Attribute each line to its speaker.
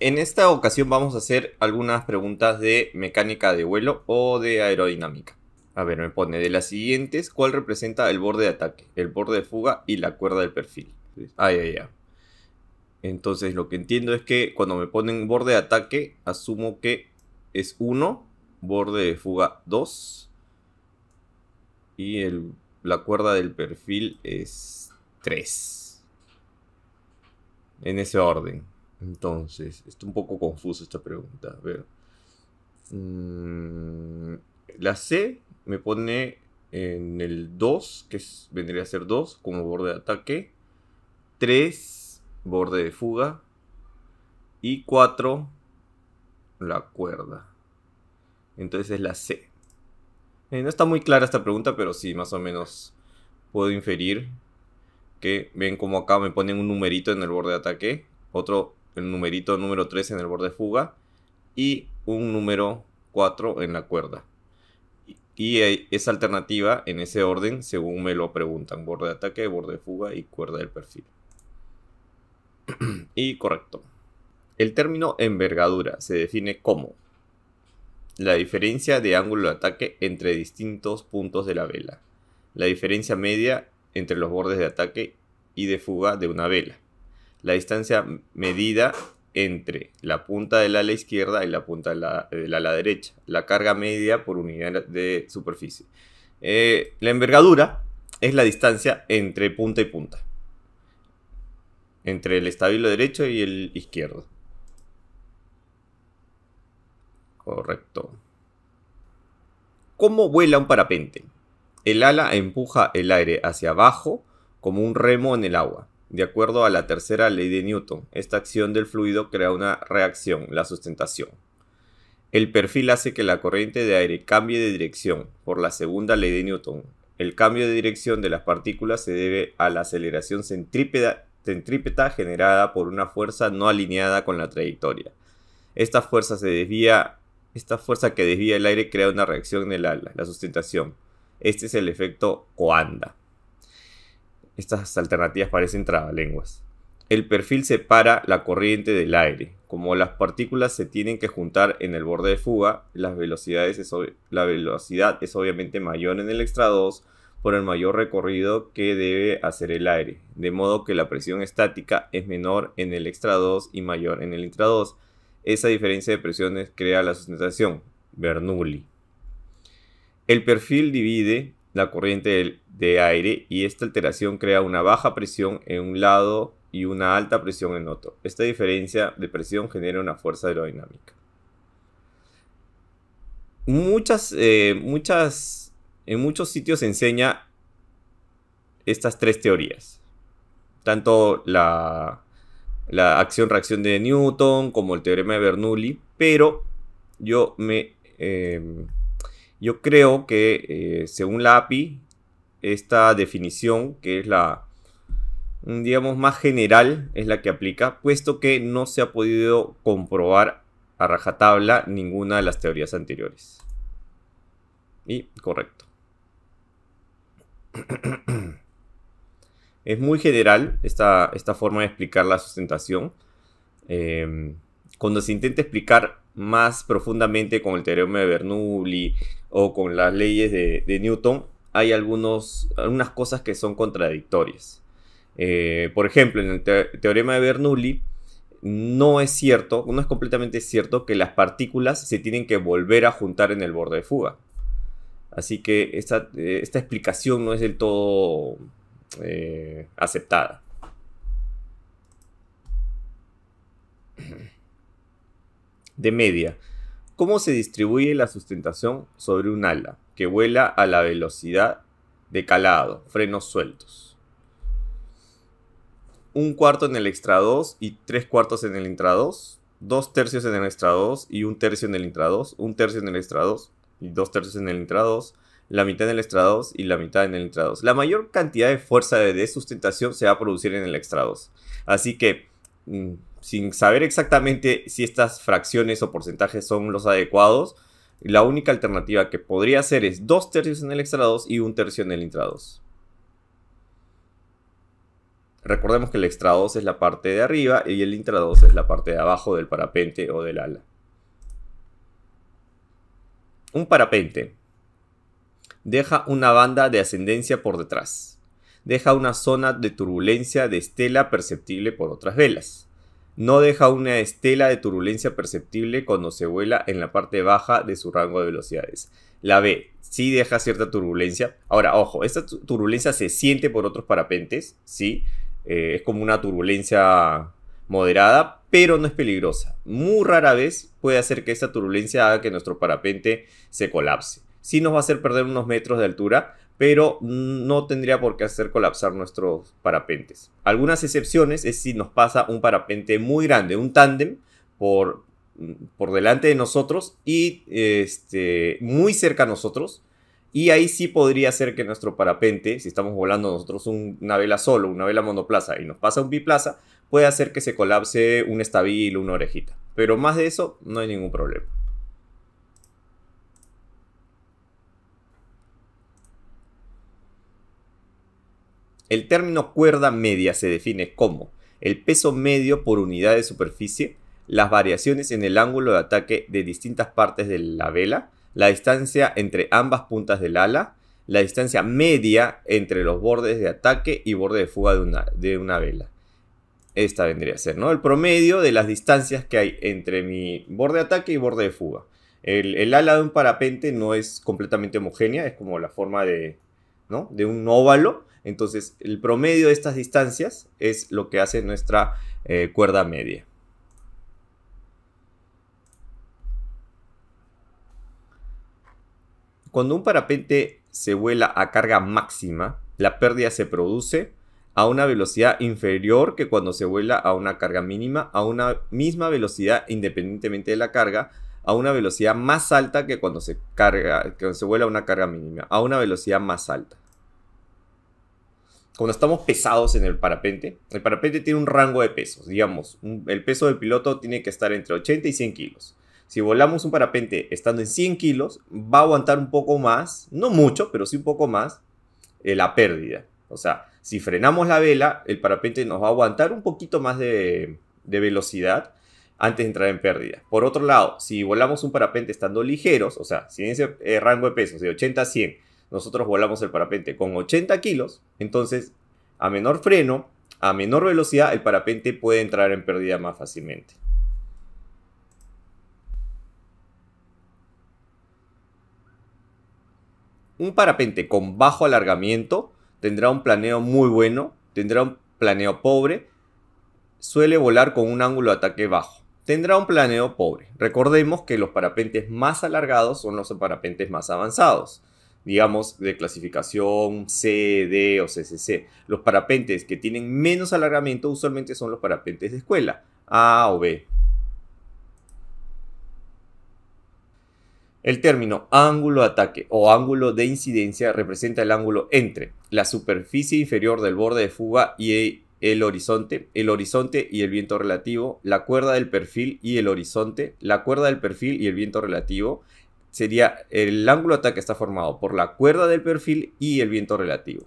Speaker 1: en esta ocasión vamos a hacer algunas preguntas de mecánica de vuelo o de aerodinámica. A ver, me pone de las siguientes, ¿cuál representa el borde de ataque, el borde de fuga y la cuerda del perfil? Ah, ya, ya. Entonces lo que entiendo es que cuando me ponen borde de ataque, asumo que es 1, borde de fuga 2 y la cuerda del perfil es 3. En ese orden. Entonces, está un poco confusa esta pregunta. A ver. Mm, la C me pone en el 2, que vendría a ser 2 como borde de ataque. 3, borde de fuga. Y 4, la cuerda. Entonces es la C. Eh, no está muy clara esta pregunta, pero sí, más o menos puedo inferir que ven como acá me ponen un numerito en el borde de ataque, otro el numerito número 3 en el borde de fuga y un número 4 en la cuerda. Y eh, esa alternativa en ese orden según me lo preguntan. Borde de ataque, borde de fuga y cuerda del perfil. y correcto. El término envergadura se define como la diferencia de ángulo de ataque entre distintos puntos de la vela. La diferencia media entre los bordes de ataque y de fuga de una vela la distancia medida entre la punta del ala izquierda y la punta del ala, de la derecha, la carga media por unidad de superficie. Eh, la envergadura es la distancia entre punta y punta, entre el estabilo derecho y el izquierdo. Correcto. ¿Cómo vuela un parapente? El ala empuja el aire hacia abajo como un remo en el agua. De acuerdo a la tercera ley de Newton, esta acción del fluido crea una reacción, la sustentación. El perfil hace que la corriente de aire cambie de dirección por la segunda ley de Newton. El cambio de dirección de las partículas se debe a la aceleración centrípeta, generada por una fuerza no alineada con la trayectoria. Esta fuerza, esta fuerza que desvía el aire crea una reacción en el ala, la sustentación. Este es el efecto Coanda estas alternativas parecen trabalenguas. El perfil separa la corriente del aire. Como las partículas se tienen que juntar en el borde de fuga, las velocidades la velocidad es obviamente mayor en el extra 2 por el mayor recorrido que debe hacer el aire, de modo que la presión estática es menor en el extra 2 y mayor en el intra 2. Esa diferencia de presiones crea la sustentación, Bernoulli. El perfil divide la corriente de aire y esta alteración crea una baja presión en un lado y una alta presión en otro. Esta diferencia de presión genera una fuerza aerodinámica. Muchas, eh, muchas, en muchos sitios se enseña estas tres teorías. Tanto la, acción-reacción de Newton como el teorema de Bernoulli, pero yo me... Em, yo creo que eh, según la API, esta definición, que es la, mm, digamos, más general, es la que aplica, puesto que no se ha podido comprobar a rajatabla ninguna de las teorías anteriores. Y correcto. Es muy general esta, esta forma de explicar la sustentación. Em, cuando se intenta explicar más profundamente con el teorema de Bernoulli o con las leyes de, Newton, hay algunas cosas que son contradictorias. Eh, por ejemplo, en el teorema de Bernoulli no es cierto, no es completamente cierto que las partículas se tienen que volver a juntar en el borde de fuga. Así que esta, eh, explicación no es del todo eh, aceptada. De media, ¿cómo se distribuye la sustentación sobre un ala que vuela a la velocidad de calado, frenos sueltos? Un cuarto en el extra 2 y tres cuartos en el intra 2, dos tercios en el extra 2 y un tercio en el intra 2, un tercio en el extra 2 y dos tercios en el intra 2, la mitad en el extra 2 y la mitad en el intrados. 2. La mayor cantidad de fuerza de sustentación se va a producir en el extra 2. Así que mm, sin saber exactamente si estas fracciones o porcentajes son los adecuados, la única alternativa que podría hacer es dos tercios en el extra 2 y un tercio en el intra 2. Recordemos que el extra 2 es la parte de arriba y el intra 2 es la parte de abajo del parapente o del ala. Un parapente deja una banda de ascendencia por detrás. Deja una zona de turbulencia de estela perceptible por otras velas no deja una estela de turbulencia perceptible cuando se vuela en la parte baja de su rango de velocidades. La B sí deja cierta turbulencia. Ahora, ojo, esta turbulencia se siente por otros parapentes, sí. Eh, es como una turbulencia moderada, pero no es peligrosa. Muy rara vez puede hacer que esta turbulencia haga que nuestro parapente se colapse. Sí nos va a hacer perder unos metros de altura, pero no tendría por qué hacer colapsar nuestros parapentes. Algunas excepciones es si nos pasa un parapente muy grande, un tándem por, mm, por delante de nosotros y este, muy cerca a nosotros. Y ahí sí podría ser que nuestro parapente, si estamos volando nosotros una vela solo, una vela monoplaza y nos pasa un biplaza, puede hacer que se colapse un estabil, una orejita. Pero más de eso no hay ningún problema. El término cuerda media se define como el peso medio por unidad de superficie, las variaciones en el ángulo de ataque de distintas partes de la vela, la distancia entre ambas puntas del ala, la distancia media entre los bordes de ataque y borde de fuga de una, de una vela. Esta vendría a ser, ¿no? El promedio de las distancias que hay entre mi borde de ataque y borde de fuga. El, ala de un parapente no es completamente homogénea, es como la forma de, de un óvalo. Entonces, el promedio de estas distancias es lo que hace nuestra eh, cuerda media. Cuando un parapente se vuela a carga máxima, la pérdida se produce a una velocidad inferior que cuando se vuela a una carga mínima, a una misma velocidad independientemente de la carga, a una velocidad más alta que cuando se carga, que cuando se vuela a una carga mínima, a una velocidad más alta cuando estamos pesados en el parapente, el parapente tiene un rango de pesos, digamos, el peso del piloto tiene que estar entre 80 y 100 kilos. Si volamos un parapente estando en 100 kilos, va a aguantar un poco más, no mucho, pero sí un poco más, eh, la pérdida. O sea, si frenamos la vela, el parapente nos va a aguantar un poquito más de, de velocidad antes de entrar en pérdida. Por otro lado, si volamos un parapente estando ligeros, o sea, si en ese eh, rango de pesos de 80 a 100 nosotros volamos el parapente con 80 kilos, entonces a menor freno, a menor velocidad, el parapente puede entrar en pérdida más fácilmente. Un parapente con bajo alargamiento tendrá un planeo muy bueno, tendrá un planeo pobre, suele volar con un ángulo de ataque bajo. Tendrá un planeo pobre. Recordemos que los parapentes más alargados son los parapentes más avanzados digamos, de clasificación C, D o CCC. Los parapentes que tienen menos alargamiento usualmente son los parapentes de escuela, A o B. El término ángulo de ataque o ángulo de incidencia representa el ángulo entre la superficie inferior del borde de fuga y el horizonte, el horizonte y el viento relativo, la cuerda del perfil y el horizonte, la cuerda del perfil y el viento relativo, sería el ángulo de ataque está formado por la cuerda del perfil y el viento relativo.